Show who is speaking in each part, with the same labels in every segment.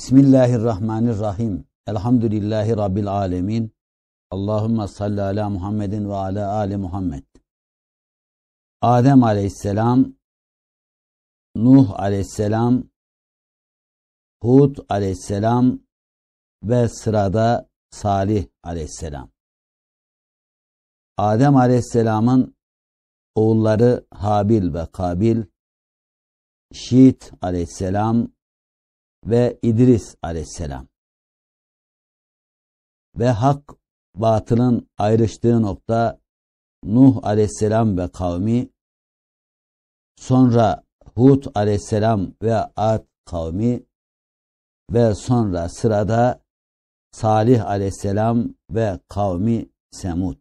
Speaker 1: Bismillahirrahmanirrahim. Elhamdülillahi Rabbil alemin. Allahümme salli ala Muhammedin ve ala ali Muhammed. Adem aleyhisselam, Nuh aleyhisselam, Hud aleyhisselam ve sırada Salih aleyhisselam. Adem aleyhisselamın oğulları Habil ve Kabil, Şiit aleyhisselam, ve İdris aleyhisselam. Ve hak batının ayrıştığı nokta Nuh aleyhisselam ve kavmi, sonra Hud aleyhisselam ve Ad kavmi ve sonra sırada Salih aleyhisselam ve kavmi Semud.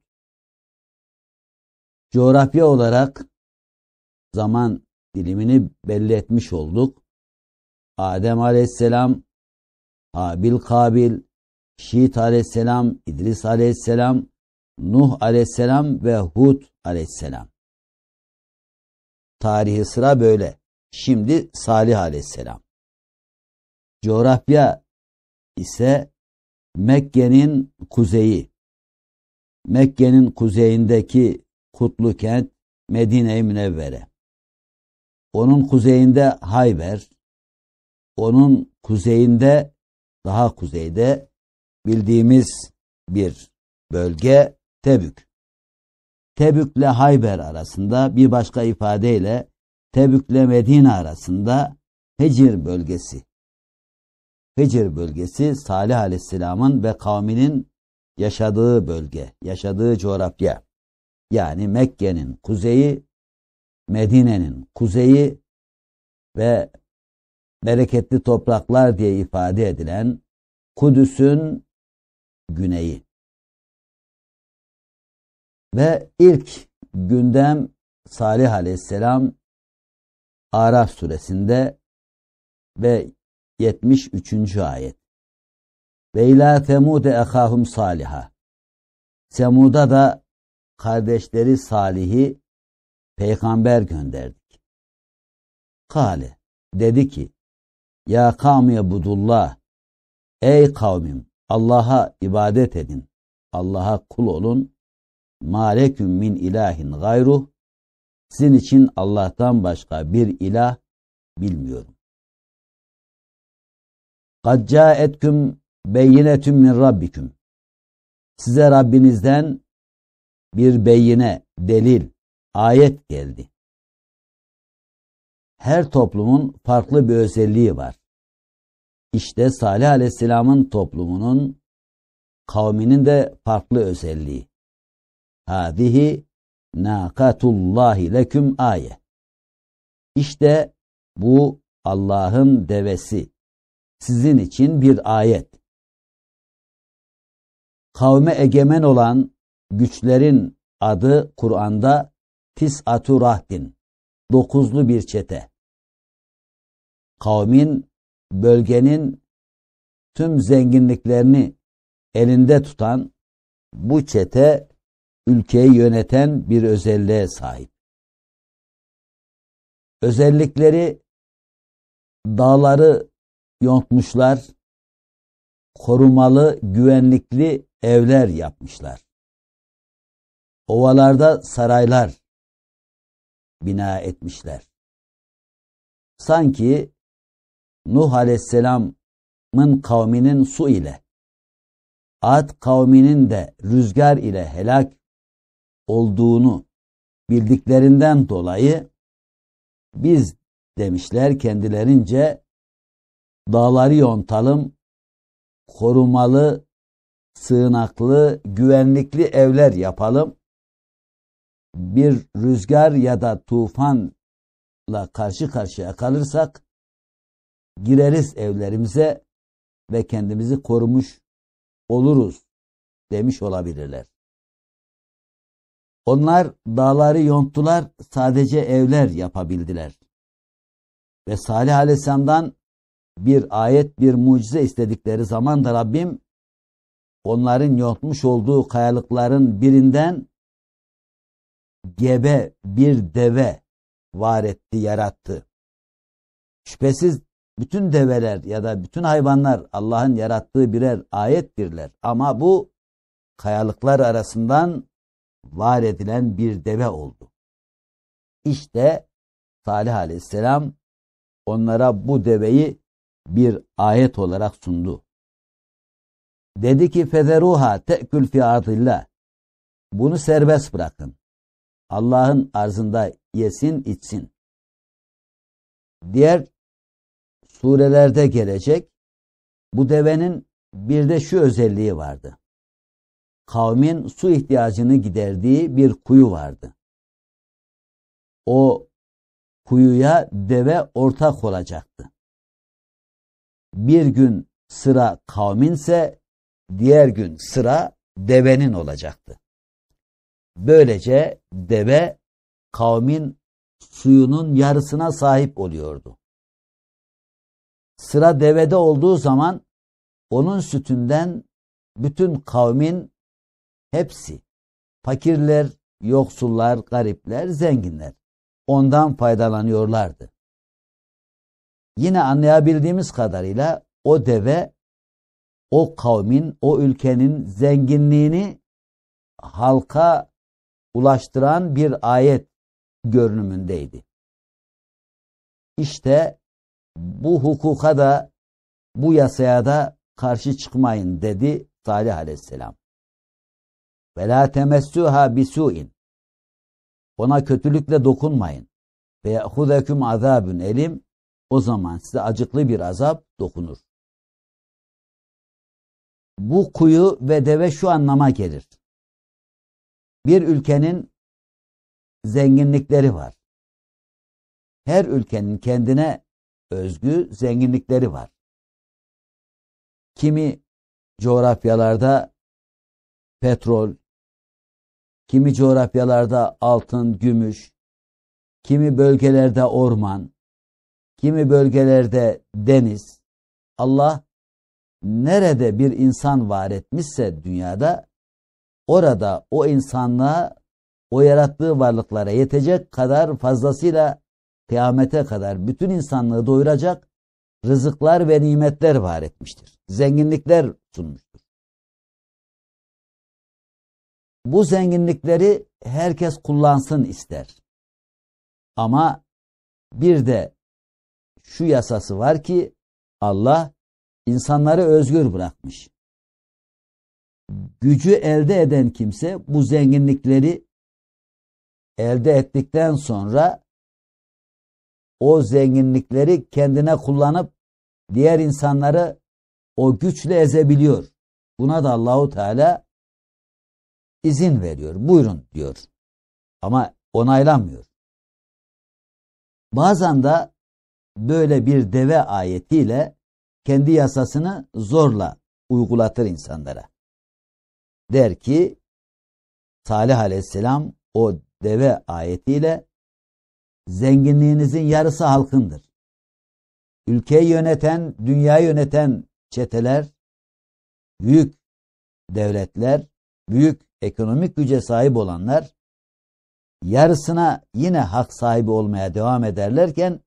Speaker 1: Coğrafya olarak zaman dilimini belli etmiş olduk. Adem aleyhisselam, Habil Kabil, Şiit aleyhisselam, İdris aleyhisselam, Nuh aleyhisselam ve Hud aleyhisselam. Tarihi sıra böyle. Şimdi Salih aleyhisselam. Coğrafya ise Mekke'nin kuzeyi. Mekke'nin kuzeyindeki kutlu kent Medine-i Münevvere. Onun kuzeyinde Hayber, onun kuzeyinde daha kuzeyde bildiğimiz bir bölge Tebük. Tebük'le Hayber arasında bir başka ifadeyle Tebük'le Medine arasında Hecir bölgesi. Hecir bölgesi Salih Aleyhisselam'ın ve kavminin yaşadığı bölge, yaşadığı coğrafya. Yani Mekke'nin kuzeyi, Medine'nin kuzeyi ve bereketli topraklar diye ifade edilen Kudüs'ün güneyi. Ve ilk gündem Salih aleyhisselam Araf suresinde ve 73. ayet. Ve ila temude ehahum saliha. Semud'a da kardeşleri Salih'i peygamber gönderdik. Kale dedi ki ya kavmi budullah. Ey kavmim Allah'a ibadet edin. Allah'a kul olun. Maleküm min ilahin gayruh. Sizin için Allah'tan başka bir ilah bilmiyorum. Kad caetküm beyinetüm min rabbiküm. Size Rabbinizden bir beyine, delil, ayet geldi. Her toplumun farklı bir özelliği var. İşte Salih Aleyhisselam'ın toplumunun kavminin de farklı özelliği. Hâzihi nâkatullâhi leküm ayet. İşte bu Allah'ın devesi. Sizin için bir ayet. Kavme egemen olan güçlerin adı Kur'an'da Tis'atu Rahdin. Dokuzlu bir çete. Kavmin bölgenin tüm zenginliklerini elinde tutan bu çete ülkeyi yöneten bir özelliğe sahip. Özellikleri dağları yontmuşlar, korumalı, güvenlikli evler yapmışlar. Ovalarda saraylar bina etmişler. Sanki Nuh aleyhisselamın kavminin su ile, Ad kavminin de rüzgar ile helak olduğunu bildiklerinden dolayı biz demişler kendilerince dağları yontalım, korumalı, sığınaklı, güvenlikli evler yapalım. Bir rüzgar ya da tufanla karşı karşıya kalırsak gireriz evlerimize ve kendimizi korumuş oluruz demiş olabilirler. Onlar dağları yonttular, sadece evler yapabildiler. Ve Salih Aleyhisselam'dan bir ayet, bir mucize istedikleri zaman da Rabbim onların yontmuş olduğu kayalıkların birinden gebe bir deve var etti, yarattı. Şüphesiz bütün develer ya da bütün hayvanlar Allah'ın yarattığı birer ayettirler. Ama bu kayalıklar arasından var edilen bir deve oldu. İşte Salih aleyhisselam onlara bu deveyi bir ayet olarak sundu. Dedi ki fezeruha te'kül fi ardillah. Bunu serbest bırakın. Allah'ın arzında yesin içsin. Diğer surelerde gelecek. Bu devenin bir de şu özelliği vardı. Kavmin su ihtiyacını giderdiği bir kuyu vardı. O kuyuya deve ortak olacaktı. Bir gün sıra kavminse diğer gün sıra devenin olacaktı. Böylece deve kavmin suyunun yarısına sahip oluyordu. Sıra devede olduğu zaman onun sütünden bütün kavmin hepsi fakirler, yoksullar, garipler, zenginler ondan faydalanıyorlardı. Yine anlayabildiğimiz kadarıyla o deve o kavmin, o ülkenin zenginliğini halka ulaştıran bir ayet görünümündeydi. İşte bu hukuka da bu yasaya da karşı çıkmayın dedi Salih aleyhisselam. Ve la temessuha bisu'in. Ona kötülükle dokunmayın. Ve yehudeküm azabün elim. O zaman size acıklı bir azap dokunur. Bu kuyu ve deve şu anlama gelir. Bir ülkenin zenginlikleri var. Her ülkenin kendine özgü zenginlikleri var. Kimi coğrafyalarda petrol, kimi coğrafyalarda altın, gümüş, kimi bölgelerde orman, kimi bölgelerde deniz. Allah nerede bir insan var etmişse dünyada orada o insanlığa o yarattığı varlıklara yetecek kadar fazlasıyla kıyamete kadar bütün insanlığı doyuracak rızıklar ve nimetler var etmiştir. Zenginlikler sunmuştur. Bu zenginlikleri herkes kullansın ister. Ama bir de şu yasası var ki Allah insanları özgür bırakmış. Gücü elde eden kimse bu zenginlikleri elde ettikten sonra o zenginlikleri kendine kullanıp diğer insanları o güçle ezebiliyor. Buna da Allahu Teala izin veriyor. Buyurun diyor. Ama onaylanmıyor. Bazen de böyle bir deve ayetiyle kendi yasasını zorla uygulatır insanlara. Der ki Salih aleyhisselam o deve ayetiyle zenginliğinizin yarısı halkındır. Ülkeyi yöneten, dünyayı yöneten çeteler, büyük devletler, büyük ekonomik güce sahip olanlar yarısına yine hak sahibi olmaya devam ederlerken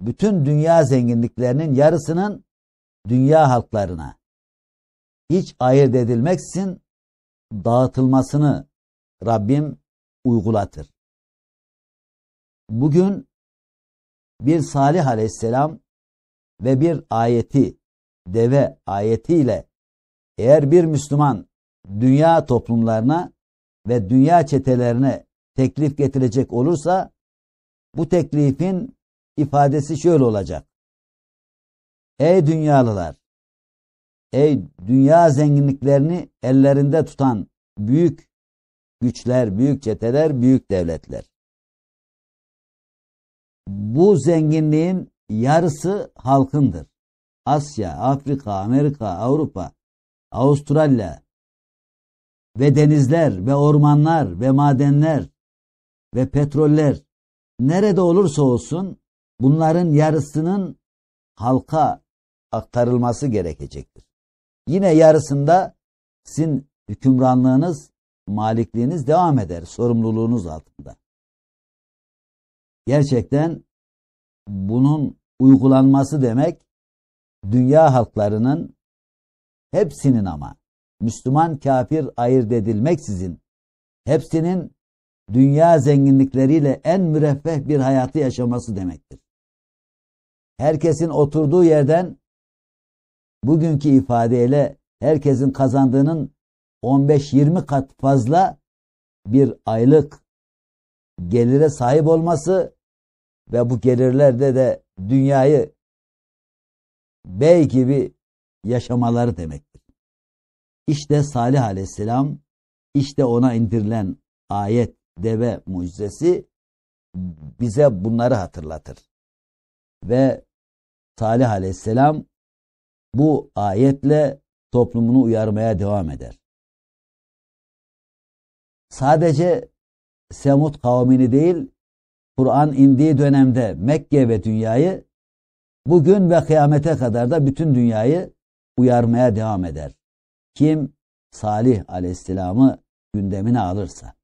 Speaker 1: bütün dünya zenginliklerinin yarısının dünya halklarına hiç ayırt edilmeksizin dağıtılmasını Rabbim uygulatır. Bugün bir Salih aleyhisselam ve bir ayeti, deve ayetiyle eğer bir Müslüman dünya toplumlarına ve dünya çetelerine teklif getirecek olursa bu teklifin ifadesi şöyle olacak. Ey dünyalılar! Ey dünya zenginliklerini ellerinde tutan büyük güçler, büyük çeteler, büyük devletler. Bu zenginliğin yarısı halkındır. Asya, Afrika, Amerika, Avrupa, Avustralya ve denizler ve ormanlar ve madenler ve petroller nerede olursa olsun bunların yarısının halka aktarılması gerekecektir. Yine yarısında sizin hükümranlığınız, malikliğiniz devam eder sorumluluğunuz altında gerçekten bunun uygulanması demek dünya halklarının hepsinin ama Müslüman kafir ayırt edilmeksizin hepsinin dünya zenginlikleriyle en müreffeh bir hayatı yaşaması demektir. Herkesin oturduğu yerden bugünkü ifadeyle herkesin kazandığının 15-20 kat fazla bir aylık gelire sahip olması ve bu gelirlerde de dünyayı bey gibi yaşamaları demektir. İşte Salih aleyhisselam, işte ona indirilen ayet, deve mucizesi bize bunları hatırlatır. Ve Salih aleyhisselam bu ayetle toplumunu uyarmaya devam eder. Sadece Semut kavmini değil, Kur'an indiği dönemde Mekke ve dünyayı bugün ve kıyamete kadar da bütün dünyayı uyarmaya devam eder. Kim Salih aleyhisselamı gündemine alırsa.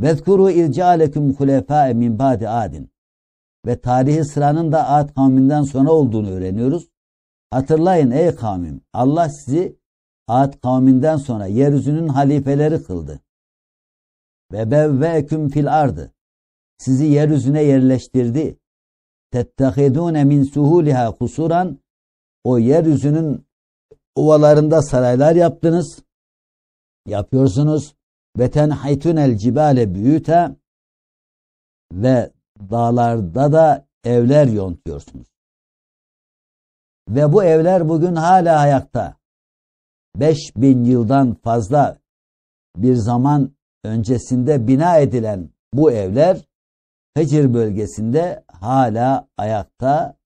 Speaker 1: Vezkuru irca'alekum hulefâe min ba'di adin. Ve tarihi sıranın da Ad kavminden sonra olduğunu öğreniyoruz. Hatırlayın ey kavmim Allah sizi Ad kavminden sonra yeryüzünün halifeleri kıldı. Ve bevveküm fil ardı sizi yeryüzüne yerleştirdi. Tettehidûne min suhuliha husuran o yeryüzünün ovalarında saraylar yaptınız. Yapıyorsunuz. Ve tenhaytunel cibale büyüte ve dağlarda da evler yontuyorsunuz. Ve bu evler bugün hala ayakta. 5000 yıldan fazla bir zaman öncesinde bina edilen bu evler Hecir bölgesinde hala ayakta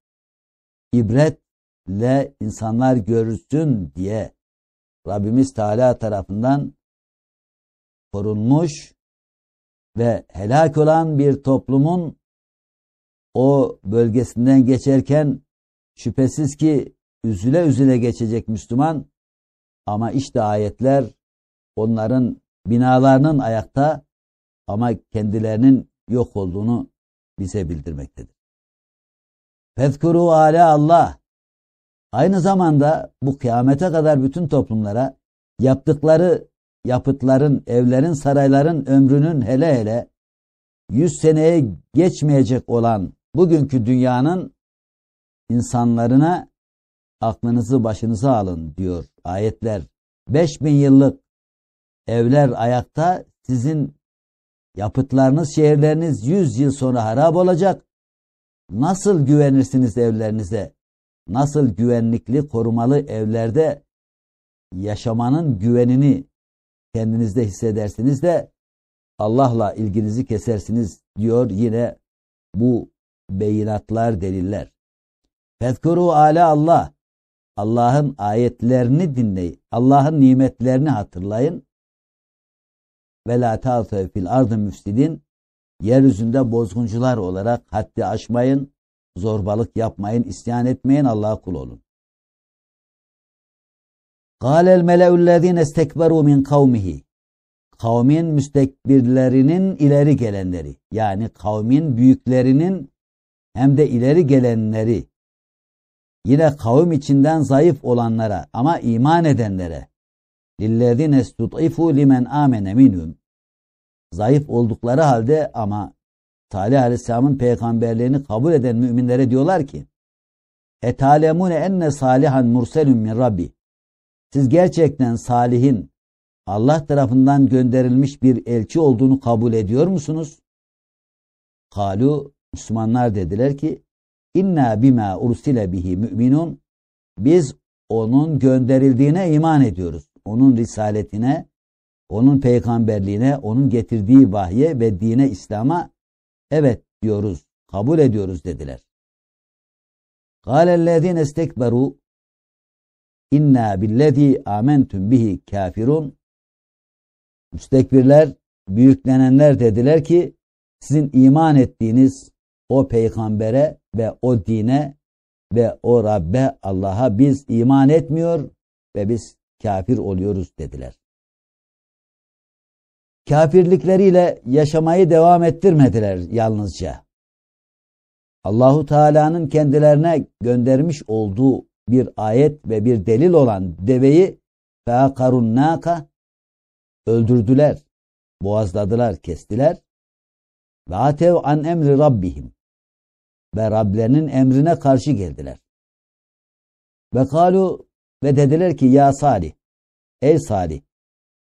Speaker 1: ibretle insanlar görürsün diye Rabbimiz Teala tarafından korunmuş ve helak olan bir toplumun o bölgesinden geçerken şüphesiz ki üzüle üzüle geçecek Müslüman ama işte ayetler onların binalarının ayakta ama kendilerinin yok olduğunu bize bildirmektedir. Fezkuru ale Allah. Aynı zamanda bu kıyamete kadar bütün toplumlara yaptıkları yapıtların, evlerin, sarayların ömrünün hele hele 100 seneye geçmeyecek olan bugünkü dünyanın insanlarına aklınızı başınıza alın diyor ayetler. 5000 yıllık evler ayakta sizin Yapıtlarınız, şehirleriniz yüz yıl sonra harap olacak. Nasıl güvenirsiniz evlerinize? Nasıl güvenlikli, korumalı evlerde yaşamanın güvenini kendinizde hissedersiniz de Allah'la ilginizi kesersiniz diyor yine bu beyinatlar, deliller. Fezkuru ala Allah. Allah'ın ayetlerini dinleyin. Allah'ın nimetlerini hatırlayın ve la ta'fe fil ardı müfsidin yeryüzünde bozguncular olarak haddi aşmayın, zorbalık yapmayın, isyan etmeyin, Allah'a kul olun. قال Galel الذين istekberu من قومه kavmin müstekbirlerinin ileri gelenleri yani kavmin büyüklerinin hem de ileri gelenleri yine kavim içinden zayıf olanlara ama iman edenlere لِلَّذِينَ اسْتُطْعِفُوا لِمَنْ آمَنَ مِنْهُمْ Zayıf oldukları halde ama Salih Aleyhisselam'ın peygamberliğini kabul eden müminlere diyorlar ki اَتَالَمُونَ enne salihan murselun min Rabbi Siz gerçekten Salih'in Allah tarafından gönderilmiş bir elçi olduğunu kabul ediyor musunuz? Kalu Müslümanlar dediler ki inna bima ursile bihi müminun biz onun gönderildiğine iman ediyoruz onun risaletine, onun peygamberliğine, onun getirdiği vahye ve dine İslam'a evet diyoruz, kabul ediyoruz dediler. قَالَ الَّذ۪ينَ اسْتَكْبَرُوا اِنَّا بِالَّذ۪ي آمَنْتُمْ بِهِ كَافِرُونَ Müstekbirler, büyüklenenler dediler ki sizin iman ettiğiniz o peygambere ve o dine ve o Rabbe Allah'a biz iman etmiyor ve biz kafir oluyoruz dediler. Kafirlikleriyle yaşamayı devam ettirmediler yalnızca. Allahu Teala'nın kendilerine göndermiş olduğu bir ayet ve bir delil olan deveyi fekarunnaka öldürdüler, boğazladılar, kestiler. Ve atev an emri rabbihim ve Rablerinin emrine karşı geldiler. Ve kalu ve dediler ki ya Salih, ey Salih,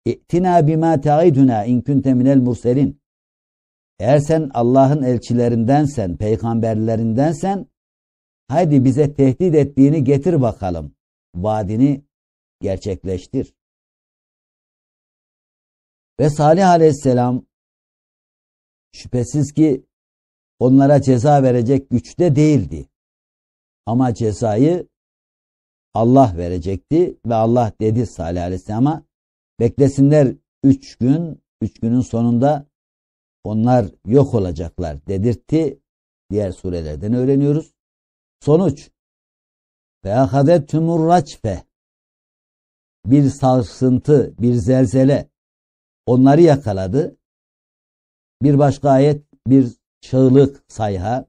Speaker 1: İ'tina bima ta'iduna in kunte minel murselin. Eğer sen Allah'ın elçilerindensen, peygamberlerindensen, haydi bize tehdit ettiğini getir bakalım. Vaadini gerçekleştir. Ve Salih aleyhisselam şüphesiz ki onlara ceza verecek güçte değildi. Ama cezayı Allah verecekti ve Allah dedi Salih Aleyhisselam'a beklesinler üç gün, üç günün sonunda onlar yok olacaklar dedirtti. Diğer surelerden öğreniyoruz. Sonuç فَاَخَذَتْهُمُ الرَّجْفَ Bir sarsıntı, bir zelzele onları yakaladı. Bir başka ayet bir çığlık sayha,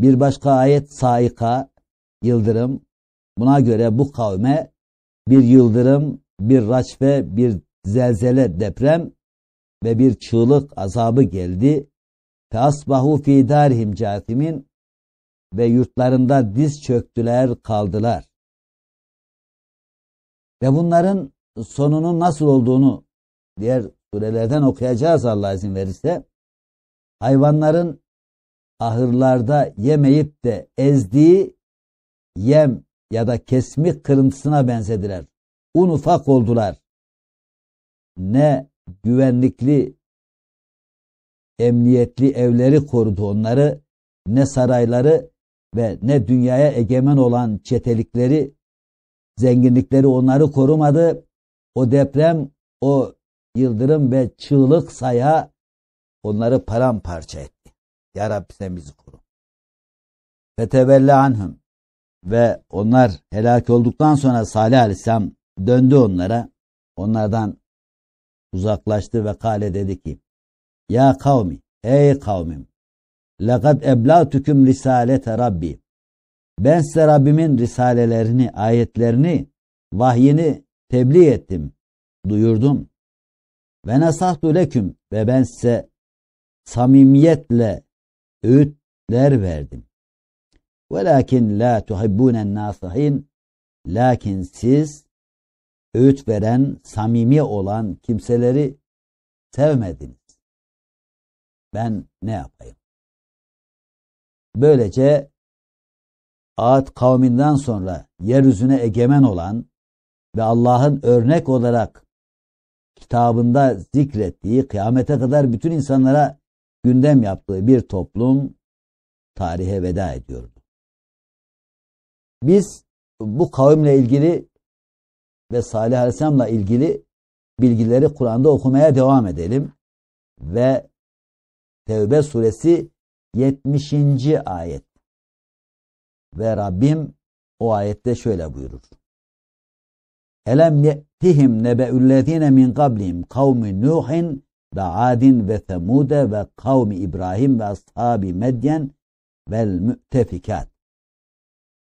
Speaker 1: bir başka ayet saika, yıldırım, Buna göre bu kavme bir yıldırım, bir raçbe, bir zelzele deprem ve bir çığlık azabı geldi. Feasbahu fi darihim catimin ve yurtlarında diz çöktüler kaldılar. Ve bunların sonunun nasıl olduğunu diğer surelerden okuyacağız Allah izin verirse. Hayvanların ahırlarda yemeyip de ezdiği yem ya da kesmik kırıntısına benzediler. Un ufak oldular. Ne güvenlikli, emniyetli evleri korudu onları, ne sarayları ve ne dünyaya egemen olan çetelikleri, zenginlikleri onları korumadı. O deprem, o yıldırım ve çığlık saya onları paramparça etti. Ya Rabbi sen bizi koru. Fetevelle anhum ve onlar helak olduktan sonra Salih Aleyhisselam döndü onlara. Onlardan uzaklaştı ve kale dedi ki Ya kavmi, ey kavmim لَقَدْ اَبْلَاتُكُمْ risalete Rabbi Ben size Rabbimin risalelerini, ayetlerini, vahyini tebliğ ettim, duyurdum. Ve nasahtu leküm ve ben size samimiyetle öğütler verdim. وَلَاكِنْ la تُحِبُّونَ النَّاصِحِينَ Lakin siz öğüt veren, samimi olan kimseleri sevmediniz. Ben ne yapayım? Böylece Ad kavminden sonra yeryüzüne egemen olan ve Allah'ın örnek olarak kitabında zikrettiği, kıyamete kadar bütün insanlara gündem yaptığı bir toplum tarihe veda ediyordu. Biz bu kavimle ilgili ve Salih Aleyhisselam'la ilgili bilgileri Kur'an'da okumaya devam edelim. Ve Tevbe suresi 70. ayet. Ve Rabbim o ayette şöyle buyurur. Elem ye'tihim nebe'üllezine min kablihim kavmi Nuhin ve Adin ve Semude ve kavmi İbrahim ve ashabi Medyen vel mütefikat.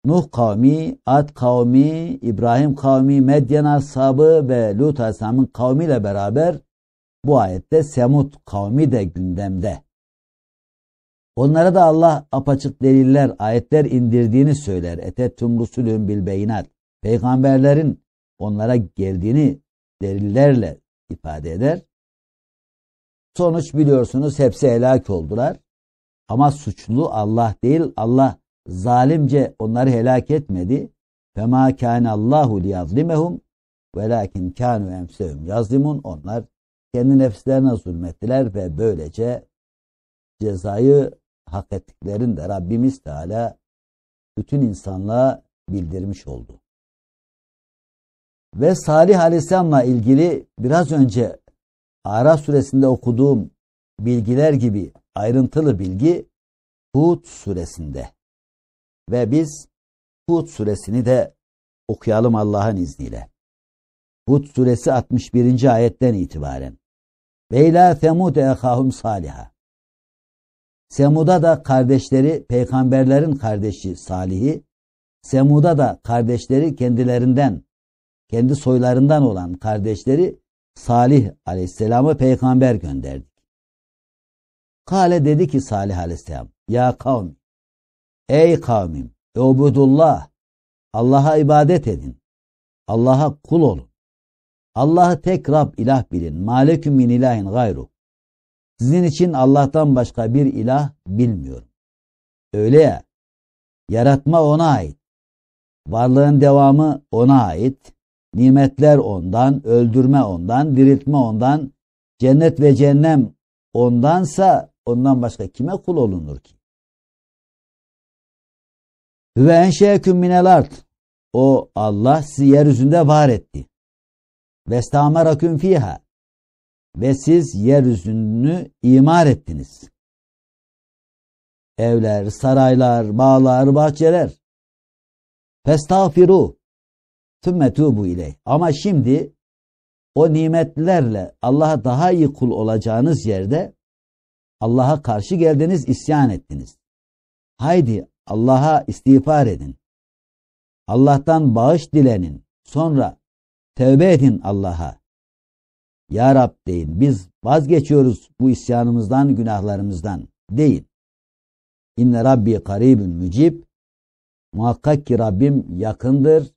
Speaker 1: Nuh kavmi, Ad kavmi, İbrahim kavmi, Medyen ashabı ve Lut ashabının kavmiyle beraber bu ayette Semut kavmi de gündemde. Onlara da Allah apaçık deliller, ayetler indirdiğini söyler. tüm rusulün bil beynat Peygamberlerin onlara geldiğini delillerle ifade eder. Sonuç biliyorsunuz hepsi helak oldular. Ama suçlu Allah değil, Allah zalimce onları helak etmedi. فَمَا كَانَ اللّٰهُ لِيَظْلِمَهُمْ وَلَاكِنْ كَانُوا اَمْسَهُمْ yazlimun Onlar kendi nefslerine zulmettiler ve böylece cezayı hak ettiklerini de Rabbimiz Teala bütün insanlığa bildirmiş oldu. Ve Salih Aleyhisselam'la ilgili biraz önce Ara suresinde okuduğum bilgiler gibi ayrıntılı bilgi Hud suresinde. Ve biz Hud suresini de okuyalım Allah'ın izniyle. Hud suresi 61. ayetten itibaren. Ve ila semude ehahum saliha. Semud'a da kardeşleri peygamberlerin kardeşi Salih'i, Semud'a da kardeşleri kendilerinden, kendi soylarından olan kardeşleri Salih aleyhisselamı peygamber gönderdik. Kale dedi ki Salih aleyhisselam, ya kavmi, Ey kavmim, ubudullah, Allah'a ibadet edin. Allah'a kul olun. Allah'ı tek Rab ilah bilin. Maleküm min ilahin gayru. Sizin için Allah'tan başka bir ilah bilmiyorum. Öyle ya, yaratma ona ait. Varlığın devamı ona ait. Nimetler ondan, öldürme ondan, diriltme ondan, cennet ve cehennem ondansa ondan başka kime kul olunur ki? Ve enşeküm minel art. O Allah sizi yeryüzünde var etti. Vestamaraküm fiha. Ve siz yeryüzünü imar ettiniz. Evler, saraylar, bağlar, bahçeler. Festağfiru. Tümme tubu ile. Ama şimdi o nimetlerle Allah'a daha iyi kul olacağınız yerde Allah'a karşı geldiniz, isyan ettiniz. Haydi Allah'a istiğfar edin. Allah'tan bağış dilenin. Sonra tevbe edin Allah'a. Ya Rab deyin biz vazgeçiyoruz bu isyanımızdan, günahlarımızdan deyin. İnne Rabbi karibün mücib. Muhakkak ki Rabbim yakındır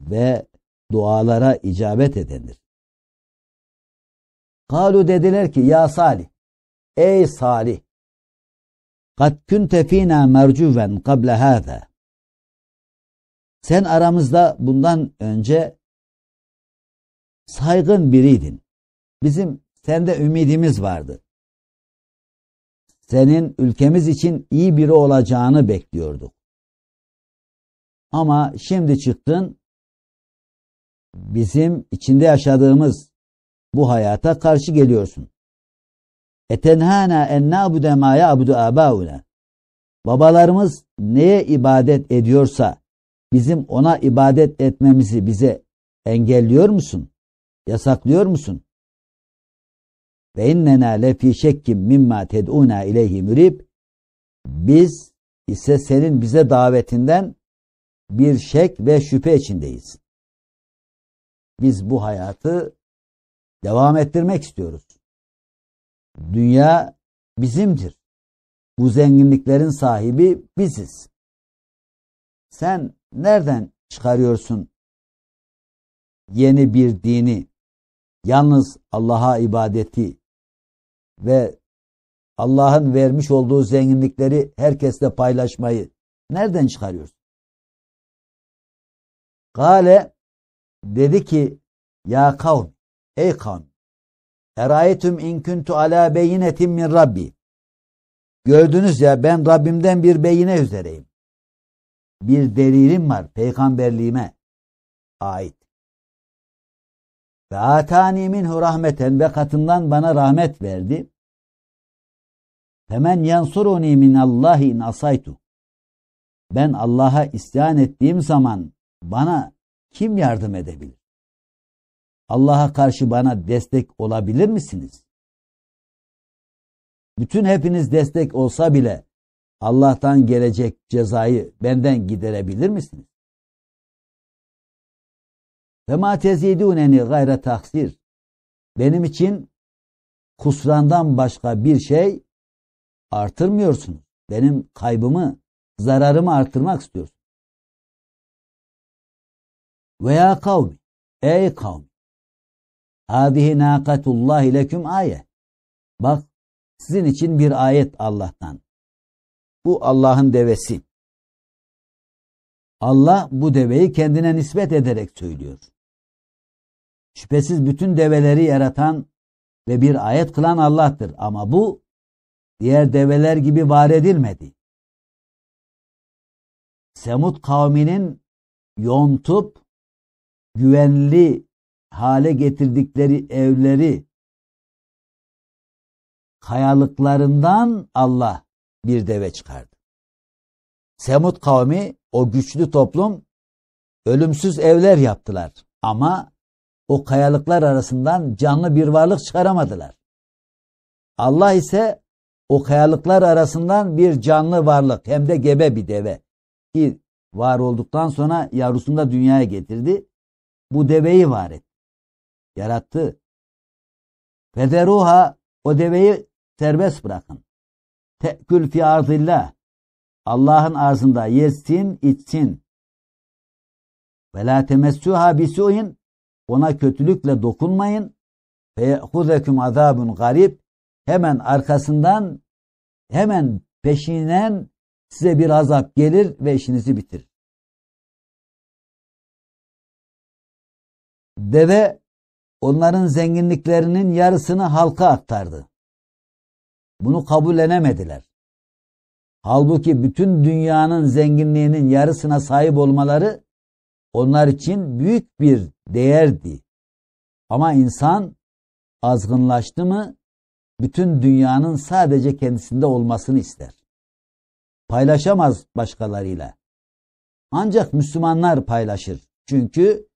Speaker 1: ve dualara icabet edendir. Kalu dediler ki ya Salih, ey Salih قَدْ كُنْتَ ف۪ينَا مَرْجُوًا قَبْلَ هَذَا Sen aramızda bundan önce saygın biriydin. Bizim sende ümidimiz vardı. Senin ülkemiz için iyi biri olacağını bekliyorduk. Ama şimdi çıktın, bizim içinde yaşadığımız bu hayata karşı geliyorsun. Etenhana en nabude ma ya'budu abauna. Babalarımız neye ibadet ediyorsa bizim ona ibadet etmemizi bize engelliyor musun? Yasaklıyor musun? Ve innena lefi şekkim mimma ted'una ileyhi mürib. Biz ise senin bize davetinden bir şek ve şüphe içindeyiz. Biz bu hayatı devam ettirmek istiyoruz. Dünya bizimdir. Bu zenginliklerin sahibi biziz. Sen nereden çıkarıyorsun yeni bir dini, yalnız Allah'a ibadeti ve Allah'ın vermiş olduğu zenginlikleri herkesle paylaşmayı nereden çıkarıyorsun? Gale dedi ki ya kavm ey kavm Erayetüm in kuntu ala beyinetin min Rabbi. Gördünüz ya ben Rabbimden bir beyine üzereyim. Bir delilim var peygamberliğime ait. Ve atani minhu rahmeten ve katından bana rahmet verdi. Hemen yansuruni min Allahi in asaytu. Ben Allah'a isyan ettiğim zaman bana kim yardım edebilir? Allah'a karşı bana destek olabilir misiniz? Bütün hepiniz destek olsa bile Allah'tan gelecek cezayı benden giderebilir misiniz? Ve ma tezidûneni gayre Benim için kusrandan başka bir şey artırmıyorsunuz. Benim kaybımı, zararımı artırmak istiyorsunuz. Veya kavmi, ey kavmi. Hâzihi nâkatullâhi leküm ayet. Bak sizin için bir ayet Allah'tan. Bu Allah'ın devesi. Allah bu deveyi kendine nispet ederek söylüyor. Şüphesiz bütün develeri yaratan ve bir ayet kılan Allah'tır ama bu diğer develer gibi var edilmedi. Semut kavminin yontup güvenli hale getirdikleri evleri kayalıklarından Allah bir deve çıkardı. Semut kavmi o güçlü toplum ölümsüz evler yaptılar ama o kayalıklar arasından canlı bir varlık çıkaramadılar. Allah ise o kayalıklar arasından bir canlı varlık hem de gebe bir deve ki var olduktan sonra yavrusunu da dünyaya getirdi. Bu deveyi var etti yarattı. Federuha o deveyi serbest bırakın. Tekül fi arzillah. Allah'ın arzında yesin, içsin. Ve la temessuha bisu'in. Ona kötülükle dokunmayın. Feye'huzeküm azabun garip. Hemen arkasından, hemen peşinden size bir azap gelir ve işinizi bitirir. Deve onların zenginliklerinin yarısını halka aktardı. Bunu kabullenemediler. Halbuki bütün dünyanın zenginliğinin yarısına sahip olmaları onlar için büyük bir değerdi. Ama insan azgınlaştı mı bütün dünyanın sadece kendisinde olmasını ister. Paylaşamaz başkalarıyla. Ancak Müslümanlar paylaşır. Çünkü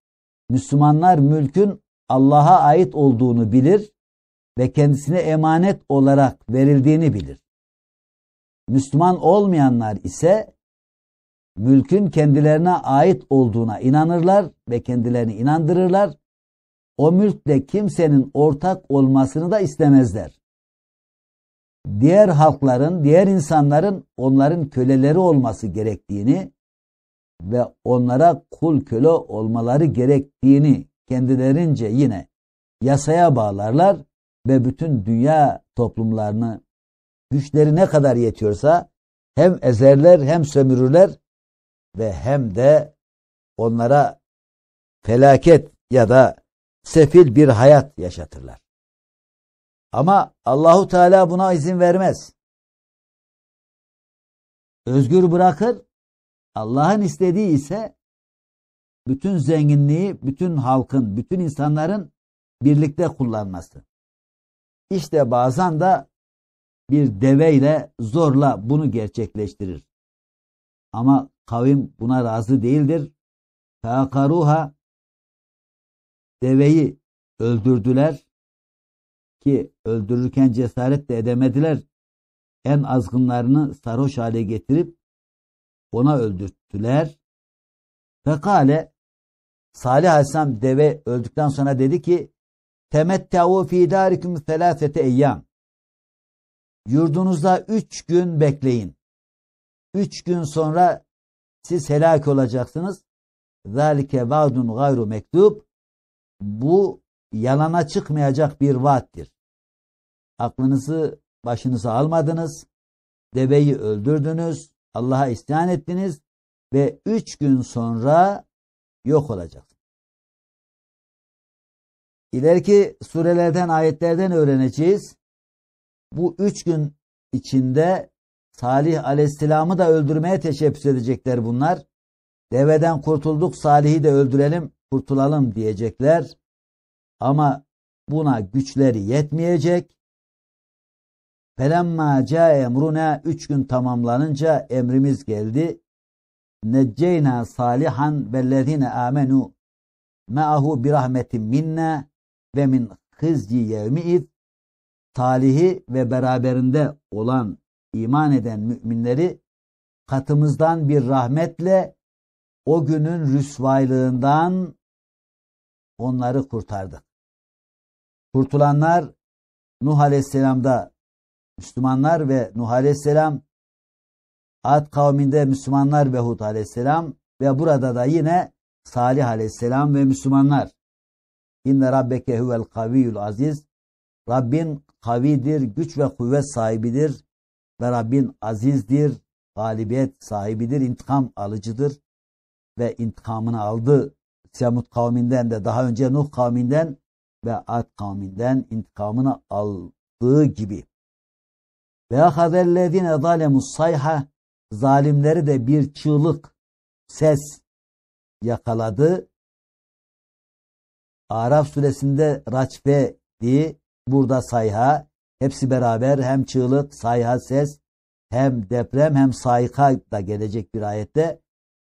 Speaker 1: Müslümanlar mülkün Allah'a ait olduğunu bilir ve kendisine emanet olarak verildiğini bilir. Müslüman olmayanlar ise mülkün kendilerine ait olduğuna inanırlar ve kendilerini inandırırlar. O mülkle kimsenin ortak olmasını da istemezler. Diğer halkların, diğer insanların onların köleleri olması gerektiğini ve onlara kul köle olmaları gerektiğini kendilerince yine yasaya bağlarlar ve bütün dünya toplumlarını güçleri ne kadar yetiyorsa hem ezerler hem sömürürler ve hem de onlara felaket ya da sefil bir hayat yaşatırlar. Ama Allahu Teala buna izin vermez. Özgür bırakır. Allah'ın istediği ise bütün zenginliği bütün halkın, bütün insanların birlikte kullanması. İşte bazen de bir deveyle zorla bunu gerçekleştirir. Ama kavim buna razı değildir. Fekaruha deveyi öldürdüler ki öldürürken cesaret de edemediler. En azgınlarını sarhoş hale getirip ona öldürttüler. Fekale Salih Aleyhisselam deve öldükten sonra dedi ki temettavu fi darikum selasete eyyam. Yurdunuzda üç gün bekleyin. Üç gün sonra siz helak olacaksınız. Zalike vaadun gayru mektub. Bu yalana çıkmayacak bir vaattir. Aklınızı başınıza almadınız. Deveyi öldürdünüz. Allah'a isyan ettiniz. Ve üç gün sonra yok olacak. İleriki surelerden, ayetlerden öğreneceğiz. Bu üç gün içinde Salih aleyhisselamı da öldürmeye teşebbüs edecekler bunlar. Deveden kurtulduk Salih'i de öldürelim, kurtulalım diyecekler. Ama buna güçleri yetmeyecek. Felemma ca emruna üç gün tamamlanınca emrimiz geldi necceyna salihan vellezine amenu ma'ahu bi rahmetin minna ve min hızci yevmiiz talihi ve beraberinde olan iman eden müminleri katımızdan bir rahmetle o günün rüsvaylığından onları kurtardık. Kurtulanlar Nuh Aleyhisselam'da Müslümanlar ve Nuh Aleyhisselam Ad kavminde Müslümanlar ve Hud aleyhisselam ve burada da yine Salih aleyhisselam ve Müslümanlar. İnne rabbeke huvel kaviyul aziz. Rabbin kavidir, güç ve kuvvet sahibidir ve Rabbin azizdir, galibiyet sahibidir, intikam alıcıdır ve intikamını aldı. Semud kavminden de daha önce Nuh kavminden ve Ad kavminden intikamını aldığı gibi. Ve ahazellezine zalemus sayha zalimleri de bir çığlık ses yakaladı. Araf suresinde raçbe diye burada sayha hepsi beraber hem çığlık sayha ses hem deprem hem sayka da gelecek bir ayette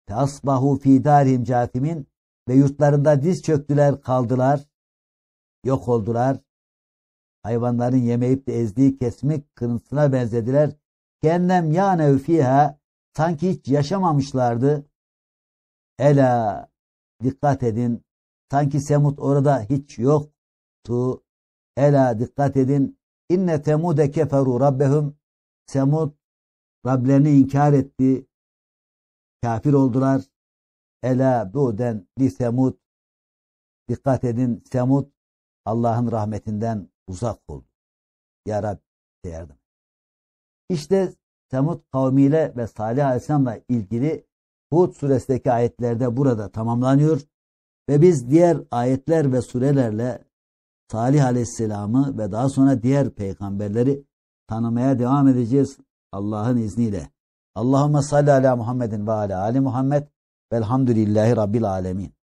Speaker 1: tasbahu fi darihim catimin ve yurtlarında diz çöktüler kaldılar yok oldular hayvanların yemeyip de ezdiği kesmek kırıntısına benzediler kellem yanev fiha sanki hiç yaşamamışlardı. Ela dikkat edin sanki Semud orada hiç yoktu. Ela dikkat edin inne temude keferu rabbehum Semud Rablerini inkar etti. Kafir oldular. Ela bu'den li Semud dikkat edin Semud Allah'ın rahmetinden uzak oldu. Ya Rabbi yardım. İşte Semud kavmiyle ve Salih Aleyhisselam'la ilgili Hud suresindeki ayetlerde burada tamamlanıyor. Ve biz diğer ayetler ve surelerle Salih Aleyhisselam'ı ve daha sonra diğer peygamberleri tanımaya devam edeceğiz Allah'ın izniyle. Allahumme salli ala Muhammedin ve ala ali Muhammed velhamdülillahi rabbil alemin.